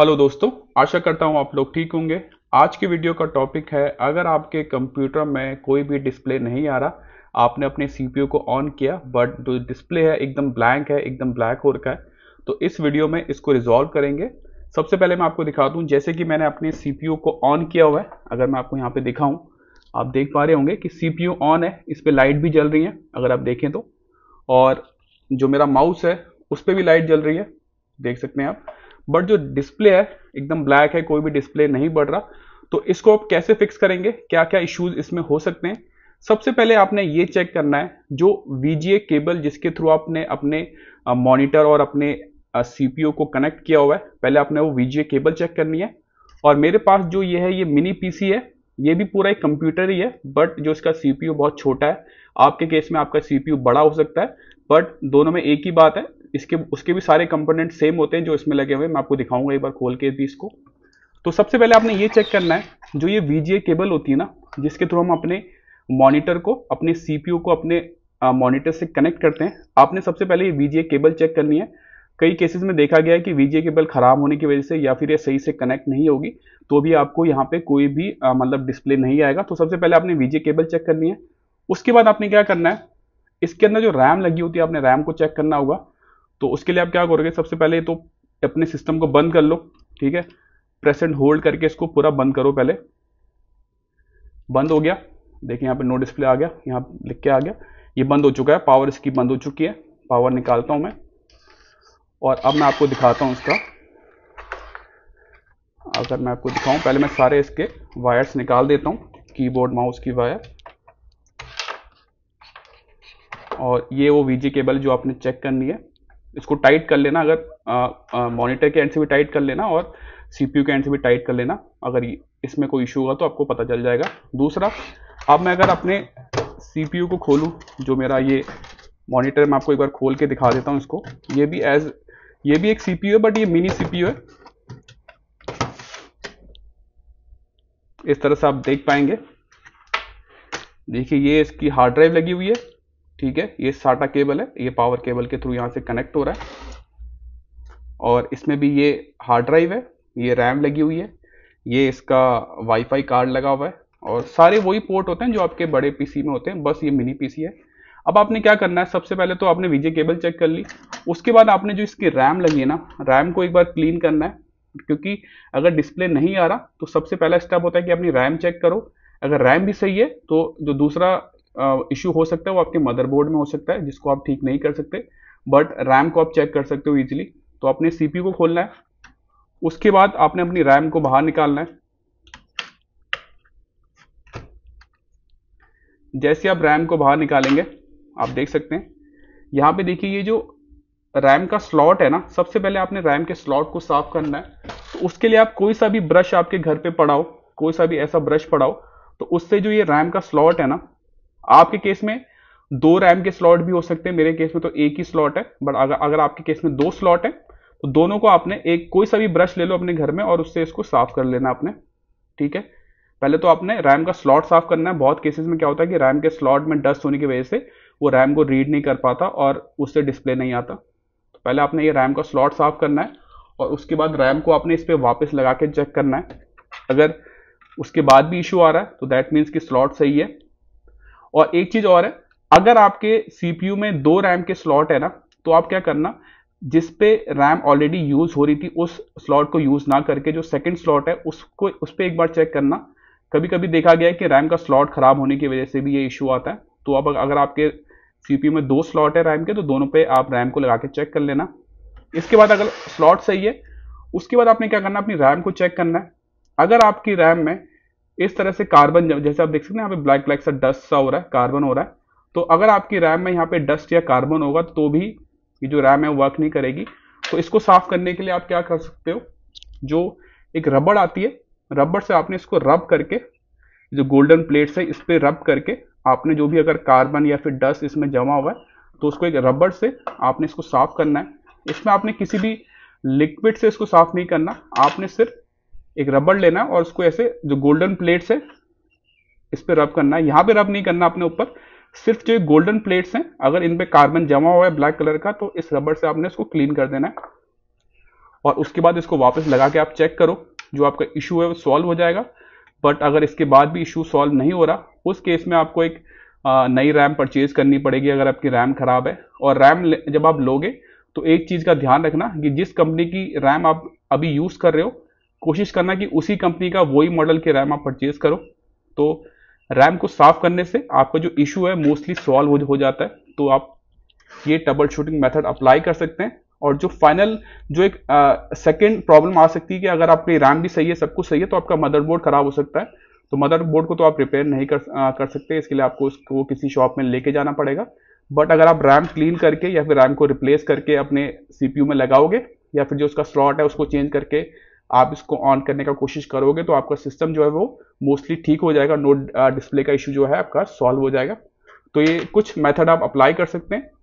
hello दोस्तों आशा करता हूँ आप लोग ठीक होंगे आज की वीडियो का टॉपिक है अगर आपके कंप्यूटर में कोई भी डिस्प्ले नहीं आ रहा आपने अपने सीपीयू को ऑन किया बट जो डिस्प्ले है एकदम ब्लैंक है एकदम ब्लैक हो रखा है तो इस वीडियो में इसको रिजॉल्व करेंगे सबसे पहले मैं आपको दिखा दूँ जैसे कि मैंने अपने सी को ऑन किया हुआ है अगर मैं आपको यहाँ पर दिखाऊँ आप देख पा रहे होंगे कि सी ऑन है इस पर लाइट भी जल रही है अगर आप देखें तो और जो मेरा माउस है उस पर भी लाइट जल रही है देख सकते हैं आप बट जो डिस्प्ले है एकदम ब्लैक है कोई भी डिस्प्ले नहीं बढ़ रहा तो इसको आप कैसे फिक्स करेंगे क्या क्या इश्यूज इसमें हो सकते हैं सबसे पहले आपने ये चेक करना है जो वीजीए केबल जिसके थ्रू आपने अपने मॉनिटर और अपने सीपीयू को कनेक्ट किया हुआ है पहले आपने वो वीजीए केबल चेक करनी है और मेरे पास जो ये है ये मिनी पीसी है ये भी पूरा एक कंप्यूटर ही है बट जो इसका सीपीयू बहुत छोटा है आपके केस में आपका सीपीयू बड़ा हो सकता है बट दोनों में एक ही बात है इसके उसके भी सारे कंपोनेंट सेम होते हैं जो इसमें लगे हुए मैं आपको दिखाऊंगा एक बार खोल के भी इसको तो सबसे पहले आपने ये चेक करना है जो ये वी केबल होती है ना जिसके थ्रू हम अपने मॉनिटर को अपने सीपीयू को अपने मॉनिटर से कनेक्ट करते हैं आपने सबसे पहले ये वी केबल चेक करनी है कई केसेस में देखा गया है कि वी केबल खराब होने की वजह से या फिर ये सही से कनेक्ट नहीं होगी तो भी आपको यहाँ पे कोई भी मतलब डिस्प्ले नहीं आएगा तो सबसे पहले आपने वी केबल चेक करनी है उसके बाद आपने क्या करना है इसके अंदर जो रैम लगी होती है आपने रैम को चेक करना होगा तो उसके लिए आप क्या करोगे सबसे पहले तो अपने सिस्टम को बंद कर लो ठीक है प्रेस एंड होल्ड करके इसको पूरा बंद करो पहले बंद हो गया देखिए यहाँ पे नो डिस्प्ले आ गया यहाँ लिख के आ गया ये बंद हो चुका है पावर इसकी बंद हो चुकी है पावर निकालता हूँ मैं और अब मैं आपको दिखाता हूँ इसका अगर मैं आपको दिखाऊं पहले मैं सारे इसके वायर्स निकाल देता हूँ कीबोर्ड माउस की वायर और ये वो वीजी केबल जो आपने चेक करनी है इसको टाइट कर लेना अगर मॉनिटर के एंड से भी टाइट कर लेना और सीपीयू के एंड से भी टाइट कर लेना अगर इसमें कोई इशू होगा तो आपको पता चल जाएगा दूसरा अब मैं अगर अपने सीपीयू को खोलूँ जो मेरा ये मॉनिटर मैं आपको एक बार खोल के दिखा देता हूँ इसको ये भी एज ये भी एक सीपीयू है बट ये मिनी सीपीयू है इस तरह से आप देख पाएंगे देखिए ये इसकी हार्ड ड्राइव लगी हुई है ठीक है ये साटा केबल है ये पावर केबल के थ्रू यहाँ से कनेक्ट हो रहा है और इसमें भी ये हार्ड ड्राइव है ये रैम लगी हुई है ये इसका वाईफाई कार्ड लगा हुआ है और सारे वही पोर्ट होते हैं जो आपके बड़े पीसी में होते हैं बस ये मिनी पीसी है अब आपने क्या करना है सबसे पहले तो आपने वीजे केबल चेक कर ली उसके बाद आपने जो इसकी रैम लगी है ना रैम को एक बार क्लीन करना है क्योंकि अगर डिस्प्ले नहीं आ रहा तो सबसे पहला स्टेप होता है कि अपनी रैम चेक करो अगर रैम भी सही है तो जो दूसरा इशू हो सकता है वो आपके मदरबोर्ड में हो सकता है जिसको आप ठीक नहीं कर सकते बट रैम को आप चेक कर सकते हो ईजिली तो आपने सीपी को खोलना है उसके बाद आपने अपनी रैम को बाहर निकालना है जैसे आप रैम को बाहर निकालेंगे आप देख सकते हैं यहां पे देखिए ये जो रैम का स्लॉट है ना सबसे पहले आपने रैम के स्लॉट को साफ करना है तो उसके लिए आप कोई सा भी ब्रश आपके घर पे पड़ाओ कोई सा भी ऐसा ब्रश पड़ाओ तो उससे जो ये रैम का स्लॉट है ना आपके केस में दो रैम के स्लॉट भी हो सकते हैं मेरे केस में तो एक ही स्लॉट है बट अगर अगर आपके केस में दो स्लॉट है तो दोनों को आपने एक कोई सा भी ब्रश ले लो अपने घर में और उससे इसको साफ कर लेना आपने ठीक है पहले तो आपने रैम का स्लॉट साफ करना है बहुत केसेस में क्या होता है कि रैम के स्लॉट में डस्ट होने की वजह से वो रैम को रीड नहीं कर पाता और उससे डिस्प्ले नहीं आता तो पहले आपने ये रैम का स्लॉट साफ करना है और उसके बाद रैम को आपने इस पर वापस लगा के चेक करना है अगर उसके बाद भी इशू आ रहा है तो दैट मीन्स कि स्लॉट सही है और एक चीज और है अगर आपके सीपीयू में दो रैम के स्लॉट है ना तो आप क्या करना जिसपे रैम ऑलरेडी यूज हो रही थी उस स्लॉट को यूज ना करके जो सेकंड स्लॉट है उसको उस पर एक बार चेक करना कभी कभी देखा गया है कि रैम का स्लॉट खराब होने की वजह से भी ये इशू आता है तो आप अगर आपके सीपीयू में दो स्लॉट है रैम के तो दोनों पे आप रैम को लगा के चेक कर लेना इसके बाद अगर स्लॉट सही है उसके बाद आपने क्या करना अपनी रैम को चेक करना है अगर आपकी रैम में इस तरह से कार्बन जैसे आप देख सकते हैं यहाँ पे ब्लैक ब्लैक सा डस्ट सा हो रहा है कार्बन हो रहा है तो अगर आपकी रैम में यहाँ पे डस्ट या कार्बन होगा तो भी ये जो रैम है वर्क नहीं करेगी तो इसको साफ करने के लिए आप क्या कर सकते हो जो एक रबड़ आती है रबड़ से आपने इसको रब करके जो गोल्डन प्लेट्स है इस पर रब करके आपने जो भी अगर कार्बन या फिर डस्ट इसमें जमा हुआ है तो उसको एक रबड़ से आपने इसको साफ करना है इसमें आपने किसी भी लिक्विड से इसको साफ नहीं करना आपने सिर्फ एक रबड़ लेना है और उसको ऐसे जो गोल्डन प्लेट्स है इस पर रब करना है यहाँ पर रब नहीं करना अपने ऊपर सिर्फ जो गोल्डन प्लेट्स हैं अगर इन पे कार्बन जमा हुआ है ब्लैक कलर का तो इस रबड़ से आपने इसको क्लीन कर देना है और उसके बाद इसको वापस लगा के आप चेक करो जो आपका इशू है वो सॉल्व हो जाएगा बट अगर इसके बाद भी इशू सॉल्व नहीं हो रहा उस केस में आपको एक नई रैम परचेज करनी पड़ेगी अगर आपकी रैम ख़राब है और रैम जब आप लोगे तो एक चीज़ का ध्यान रखना कि जिस कंपनी की रैम आप अभी यूज़ कर रहे हो कोशिश करना कि उसी कंपनी का वही मॉडल के रैम आप परचेज करो तो रैम को साफ करने से आपका जो इशू है मोस्टली सॉल्व हो जाता है तो आप ये टबल शूटिंग मेथड अप्लाई कर सकते हैं और जो फाइनल जो एक सेकेंड प्रॉब्लम आ सकती है कि अगर आपकी रैम भी सही है सब कुछ सही है तो आपका मदरबोर्ड खराब हो सकता है तो मदरबोर्ड को तो आप रिपेयर नहीं कर आ, कर सकते इसके लिए आपको उसको किसी शॉप में लेके जाना पड़ेगा बट अगर आप रैम क्लीन करके या फिर रैम को रिप्लेस करके अपने सीपीयू में लगाओगे या फिर जो उसका स्लॉट है उसको चेंज करके आप इसको ऑन करने का कोशिश करोगे तो आपका सिस्टम जो है वो मोस्टली ठीक हो जाएगा नोट डिस्प्ले uh, का इशू जो है आपका सॉल्व हो जाएगा तो ये कुछ मेथड आप अप्लाई कर सकते हैं